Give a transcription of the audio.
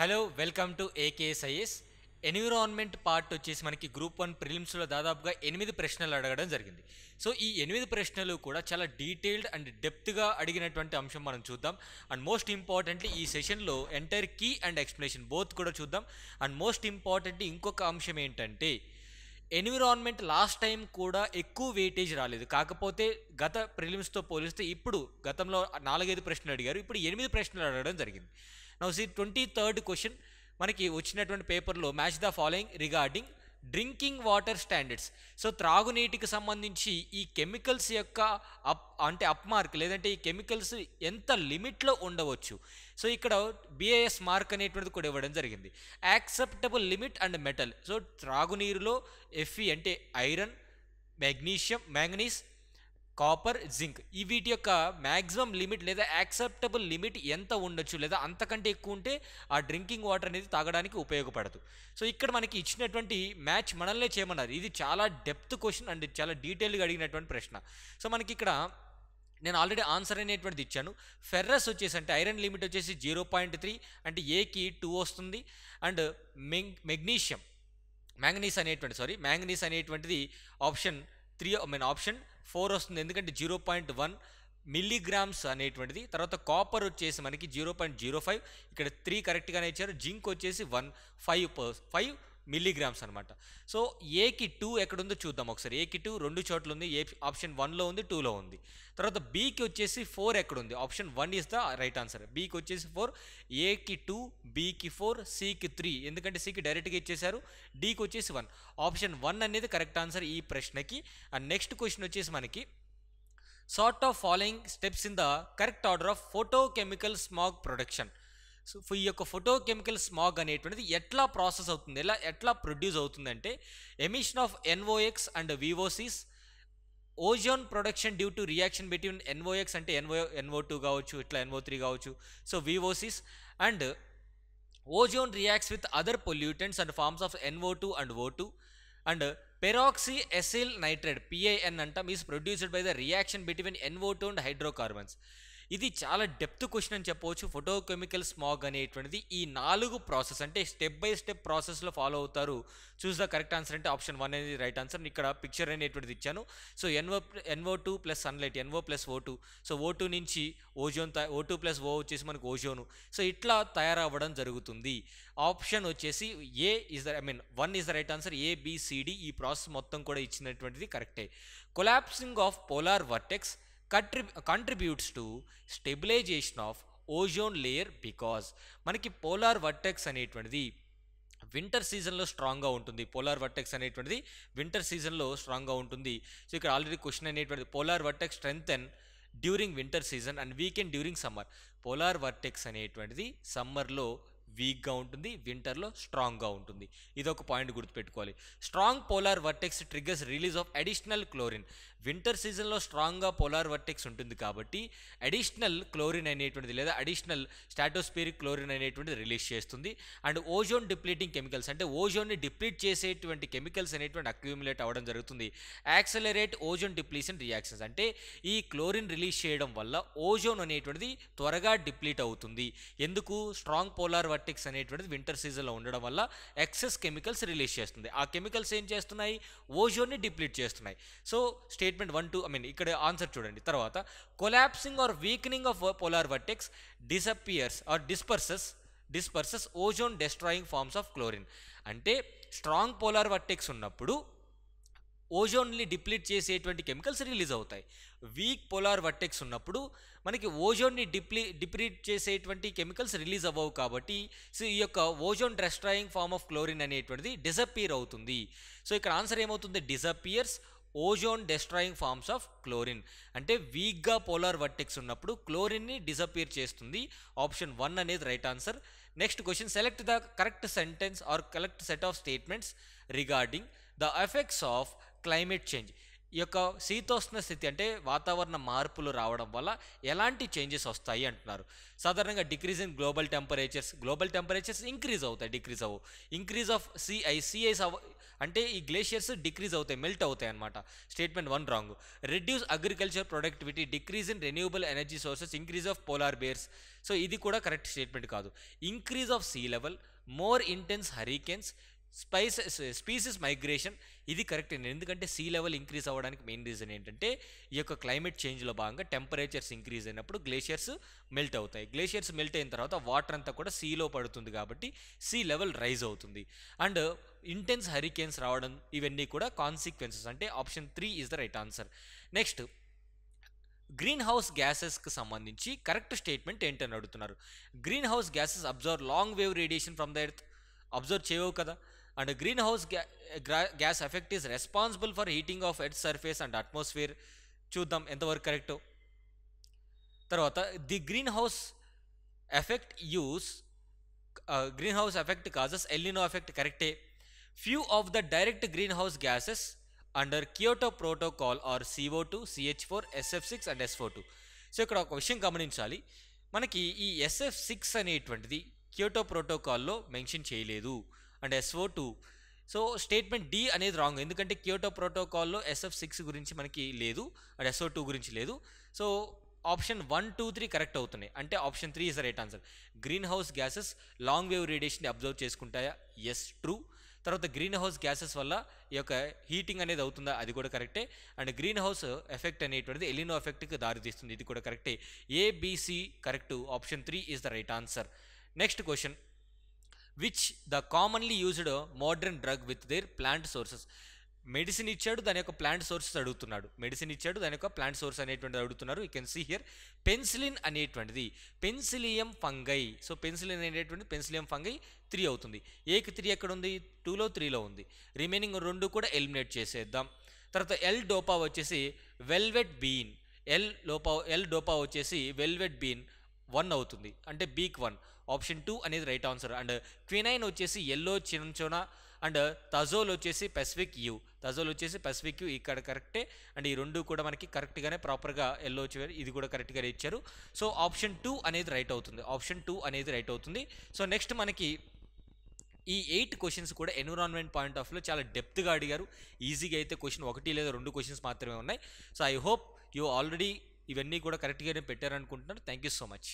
hello welcome to AKSIS environment part వచ్చేసి మనకి group one ప్రిలిమ్స్లో దాదాపుగా ఎనిమిది ప్రశ్నలు అడగడం జరిగింది సో ఈ ఎనిమిది ప్రశ్నలు కూడా చాలా డీటెయిల్డ్ అండ్ డెప్త్గా అడిగినటువంటి అంశం మనం చూద్దాం అండ్ మోస్ట్ ఇంపార్టెంట్లీ ఈ సెషన్లో entire key and explanation both కూడా చూద్దాం అండ్ మోస్ట్ ఇంపార్టెంట్ ఇంకొక అంశం ఏంటంటే ఎన్విరాన్మెంట్ లాస్ట్ టైం కూడా ఎక్కువ వెయిటేజ్ రాలేదు కాకపోతే గత ప్రిలిమ్స్తో పోలిస్తే ఇప్పుడు గతంలో నాలుగైదు ప్రశ్నలు అడిగారు ఇప్పుడు ఎనిమిది ప్రశ్నలు అడగడం జరిగింది now C twenty third question మనకి వచ్చినటువంటి పేపర్లో match the following regarding drinking water standards so త్రాగునీటికి సంబంధించి ఈ కెమికల్స్ యొక్క అప్ అంటే అప్ మార్క్ లేదంటే ఈ కెమికల్స్ ఎంత లిమిట్లో ఉండవచ్చు సో ఇక్కడ బిఏఎస్ మార్క్ అనేటువంటిది కూడా ఇవ్వడం జరిగింది acceptable limit and metal so త్రాగునీరులో ఎఫ్ఈ అంటే iron magnesium manganese copper zinc ఈ వీటి యొక్క మ్యాక్సిమం లిమిట్ లేదా యాక్సెప్టబుల్ లిమిట్ ఎంత ఉండొచ్చు లేదా అంతకంటే ఎక్కువ ఉంటే ఆ డ్రింకింగ్ వాటర్ అనేది తాగడానికి ఉపయోగపడదు సో ఇక్కడ మనకి ఇచ్చినటువంటి మ్యాచ్ మనల్నే చేయమన్నారు ఇది చాలా డెప్త్ క్వశ్చన్ అండ్ చాలా డీటెయిల్గా అడిగినటువంటి ప్రశ్న సో మనకి ఇక్కడ నేను ఆల్రెడీ ఆన్సర్ అనేటువంటిది ఇచ్చాను ఫెర్రస్ వచ్చేసి అంటే ఐరన్ లిమిట్ వచ్చేసి జీరో పాయింట్ త్రీ అంటే ఏకి టూ వస్తుంది అండ్ మెగ్ మెగ్నీషియం మ్యాంగనీస్ అనేటువంటి సారీ మ్యాంగనీస్ అనేటువంటిది option three main option four వస్తుంది ఎందుకంటే జీరో పాయింట్ వన్ మిల్లీగ్రామ్స్ అనేటువంటిది తర్వాత కాపర్ వచ్చేసి మనకి జీరో పాయింట్ జీరో ఫైవ్ ఇక్కడ త్రీ కరెక్ట్గానే ఇచ్చారు జింక్ వచ్చేసి వన్ ఫైవ్ ఫైవ్ మిల్లీగ్రామ్స్ అనమాట సో ఏకి టూ ఎక్కడుందో చూద్దాం ఒకసారి ఏకి టూ రెండు చోట్ల ఉంది ఏ ఆప్షన్ వన్లో ఉంది టూలో ఉంది తర్వాత బీకి వచ్చేసి ఫోర్ ఎక్కడుంది option one is the right answer బీకి వచ్చేసి ఫోర్ ఏకి టూ బీకి ఫోర్ సికి త్రీ ఎందుకంటే సికి డైరెక్ట్గా ఇచ్చేశారు డీకి వచ్చేసి వన్ ఆప్షన్ వన్ అనేది కరెక్ట్ ఆన్సర్ ఈ ప్రశ్నకి అండ్ నెక్స్ట్ క్వశ్చన్ వచ్చేసి మనకి sort of following steps in the correct order of photochemical smog production so ఈ యొక్క ఫోటో కెమికల్ స్మాగ్ అనేటువంటిది ఎట్లా ప్రాసెస్ అవుతుంది ఎలా ఎట్లా ప్రొడ్యూస్ అవుతుందంటే emission of NOX and VOCs ozone production due to reaction between NOX అంటే ఎన్ఓ ఎన్ఓ టూ కావచ్చు ఇట్లా ఎన్ఓ త్రీ కావచ్చు so VOCs and ozone reacts with other pollutants and forms of NO two and O two and peroxy acyl nitrate PAN అంటాం is produced by the reaction between NO two and hydrocarbons ఇది చాలా depth question అని చెప్పవచ్చు photochemical smog అనేటువంటిది ఈ నాలుగు process అంటే step by step ప్రాసెస్లో ఫాలో అవుతారు చూస్ ద కరెక్ట్ ఆన్సర్ అంటే ఆప్షన్ వన్ అనేది రైట్ ఆన్సర్ ఇక్కడ పిక్చర్ అనేటువంటిది ఇచ్చాను so NO NO two plus sunlight NO plus O two so O two నుంచి ozone O two plus O వచ్చేసి మనకు ఓజోను సో ఇట్లా తయారవ్వడం జరుగుతుంది ఆప్షన్ వచ్చేసి A is the I mean one is the right answer A B C D ఈ process మొత్తం కూడా ఇచ్చినటువంటిది కరెక్టే collapsing of polar vortex contributes to stabilization of ozone layer because మనకి పోలార్ వర్టెక్స్ అనేటువంటిది వింటర్ సీజన్లో స్ట్రాంగ్గా ఉంటుంది పోలార్ వర్టెక్స్ అనేటువంటిది వింటర్ సీజన్లో స్ట్రాంగ్గా ఉంటుంది సో ఇక్కడ ఆల్రెడీ క్వశ్చన్ అనేటువంటిది polar vortex strength and during winter season and weakened during summer polar vortex అనేటువంటిది సమ్మర్లో వీక్గా ఉంటుంది వింటర్లో స్ట్రాంగ్గా ఉంటుంది ఇది ఒక పాయింట్ గుర్తుపెట్టుకోవాలి strong polar vortex triggers release of additional chlorine winter సీజన్లో స్ట్రాంగ్గా పోలార్ వర్టెక్స్ ఉంటుంది కాబట్టి అడిషనల్ క్లోరిన్ అనేటువంటిది లేదా అడిషనల్ స్టాటోస్పిరిక్ క్లోరిన్ అనేటువంటిది రిలీజ్ చేస్తుంది అండ్ ఓజోన్ డిప్లీటింగ్ కెమికల్స్ అంటే ఓజోన్ని డిప్లీట్ చేసేటువంటి కెమికల్స్ అనేటువంటి అక్యూములేట్ అవ్వడం జరుగుతుంది యాక్సలరేట్ ఓజోన్ డిప్లీషన్ రియాక్షన్స్ అంటే ఈ క్లోరిన్ రిలీజ్ చేయడం వల్ల ఓజోన్ అనేటువంటిది త్వరగా డిప్లీట్ అవుతుంది ఎందుకు స్ట్రాంగ్ పోలార్ వర్టిక్స్ అనేటువంటిది వింటర్ సీజన్లో ఉండడం వల్ల ఎక్సెస్ కెమికల్స్ రిలీజ్ చేస్తుంది ఆ కెమికల్స్ ఏం చేస్తున్నాయి ఓజోన్ని డిప్లీట్ చేస్తున్నాయి so statement one two I mean ఇక్కడ ఆన్సర్ చూడండి తర్వాత collapsing or weakening of polar vortex disappears or disperses disperses ozone destroying forms of chlorine అంటే స్ట్రాంగ్ పోలార్ వర్టెక్స్ ఉన్నప్పుడు ఓజోన్ని డిప్లీట్ చేసేటువంటి కెమికల్స్ రిలీజ్ అవుతాయి వీక్ పోలార్ వర్టెక్స్ ఉన్నప్పుడు మనకి ఓజోన్ని డిప్లీ డిప్లీట్ చేసేటువంటి కెమికల్స్ రిలీజ్ అవ్వవు కాబట్టి సో ఈ యొక్క ozone destroying form of chlorine అనేటువంటిది డిసప్పియర్ అవుతుంది సో ఇక్కడ ఆన్సర్ ఏమవుతుంది disappears ozone destroying forms of chlorine అంటే వీక్గా పోలార్ వర్టెక్స్ ఉన్నప్పుడు క్లోరిన్ని డిసప్పియర్ చేస్తుంది ఆప్షన్ వన్ అనేది right answer next question select the correct sentence or correct set of statements regarding the effects of climate change ఈ యొక్క శీతోష్ణ స్థితి అంటే వాతావరణ మార్పులు రావడం వల్ల ఎలాంటి చేంజెస్ వస్తాయి అంటున్నారు సాధారణంగా decrease in global temperatures global temperatures increase అవుతాయి డిక్రీజ్ అవ్వు ఇంక్రీజ్ ఆఫ్ సిఐ సిఐస్ అవ అంటే ఈ గ్లేషియర్స్ డిక్రీజ్ అవుతాయి మెల్ట్ అవుతాయి అనమాట statement one wrong reduce agriculture productivity decrease in renewable energy sources increase of polar bears so ఇది కూడా కరెక్ట్ స్టేట్మెంట్ కాదు increase of sea level more intense hurricanes spices species migration ఇది correct అండి ఎందుకంటే sea level increase అవ్వడానికి main reason ఏంటంటే ఈ యొక్క క్లైమేట్ చేంజ్లో భాగంగా టెంపరేచర్స్ ఇంక్రీజ్ అయినప్పుడు గ్లేషియర్స్ మెల్ట్ అవుతాయి గ్లేషియర్స్ మెల్ట్ అయిన తర్వాత వాటర్ అంతా కూడా సీలో పడుతుంది కాబట్టి సీ లెవెల్ రైజ్ అవుతుంది అండ్ ఇంటెన్స్ హరికేన్స్ రావడం ఇవన్నీ కూడా కాన్సిక్వెన్సెస్ అంటే option three is the right answer next greenhouse గ్యాసెస్కి సంబంధించి కరెక్ట్ స్టేట్మెంట్ ఏంటని అడుగుతున్నారు greenhouse gases absorb long wave radiation from the earth absorb చేయవు కదా and greenhouse gas effect is responsible for heating of ed surface and atmosphere చూద్దాం ఎంతవరకు correct తర్వాత the greenhouse effect use greenhouse effect causes El Nino effect కరెక్టే few of the direct greenhouse gases under Kyoto protocol are CO two CH four SF six and four two so ఇక్కడ ఒక విషయం గమనించాలి మనకి ఈ SF six అనేటువంటిది Kyoto ప్రోటోకాల్లో mention చేయలేదు and SO two so statement D అనేది రాంగ్ ఎందుకంటే క్యోటో ప్రోటోకాల్లో ఎస్ఎఫ్ సిక్స్ గురించి మనకి లేదు అండ్ ఎస్ఓ టూ గురించి లేదు so option one two three correct అవుతున్నాయి అంటే option three is the right answer greenhouse gases long wave రేడియేషన్ని అబ్జర్వ్ చేసుకుంటాయా ఎస్ ట్రూ తర్వాత గ్రీన్ హౌస్ గ్యాసెస్ వల్ల ఈ యొక్క హీటింగ్ అనేది అవుతుందా అది కూడా కరెక్టే అండ్ గ్రీన్ హౌస్ ఎఫెక్ట్ అనేటువంటిది ఎలినో ఎఫెక్ట్కి e దారితీస్తుంది ఇది కూడా కరెక్టే ABC correct option three is the right answer next question which the commonly used modern drug with their plant sources medicine ఇచ్చాడు దాని యొక్క ప్లాంట్ సోర్సెస్ అడుగుతున్నాడు మెడిసిన్ ఇచ్చాడు దాని యొక్క ప్లాంట్ సోర్స్ అనేటువంటిది అడుగుతున్నారు you can see here penicillin అనేటువంటిది పెన్సిలియం ఫంగై సో పెన్సిలిన్ అనేటువంటి పెన్సిలియం ఫంగై త్రీ అవుతుంది ఏకి త్రీ ఎక్కడ ఉంది టూలో త్రీలో ఉంది రిమైనింగ్ రెండు కూడా ఎలిమినేట్ చేసేద్దాం తర్వాత ఎల్ డోపా వచ్చేసి velvet bean L dopa L dopa వచ్చేసి వెల్వెట్ బీన్ వన్ అవుతుంది అంటే బీక్ వన్ ఆప్షన్ టూ అనేది రైట్ ఆన్సర్ అండ్ క్వినైన్ వచ్చేసి ఎల్లో చిరంచోనా అండ్ తజోల్ వచ్చేసి పెసిఫిక్ యూ తజోల్ వచ్చేసి పెసిఫిక్ యూ ఇక్కడ కరెక్టే అండ్ ఈ రెండు కూడా మనకి కరెక్ట్గానే ప్రాపర్గా ఎల్లో ఇది కూడా కరెక్ట్గానే ఇచ్చారు సో ఆప్షన్ టూ అనేది రైట్ అవుతుంది ఆప్షన్ టూ అనేది రైట్ అవుతుంది సో నెక్స్ట్ మనకి ఈ ఎయిట్ క్వశ్చన్స్ కూడా ఎన్విరాన్మెంట్ పాయింట్ ఆఫ్లో చాలా డెప్త్గా అడిగారు ఈజీగా అయితే క్వశ్చన్ ఒకటి లేదా రెండు క్వశ్చన్స్ మాత్రమే ఉన్నాయి so I hope you already ఇవన్నీ కూడా కరెక్ట్గానే పెట్టారనుకుంటున్నారు థ్యాంక్ యూ సో మచ్